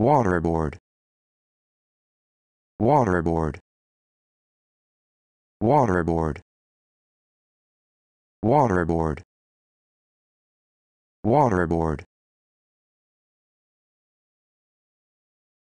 waterboard waterboard waterboard waterboard waterboard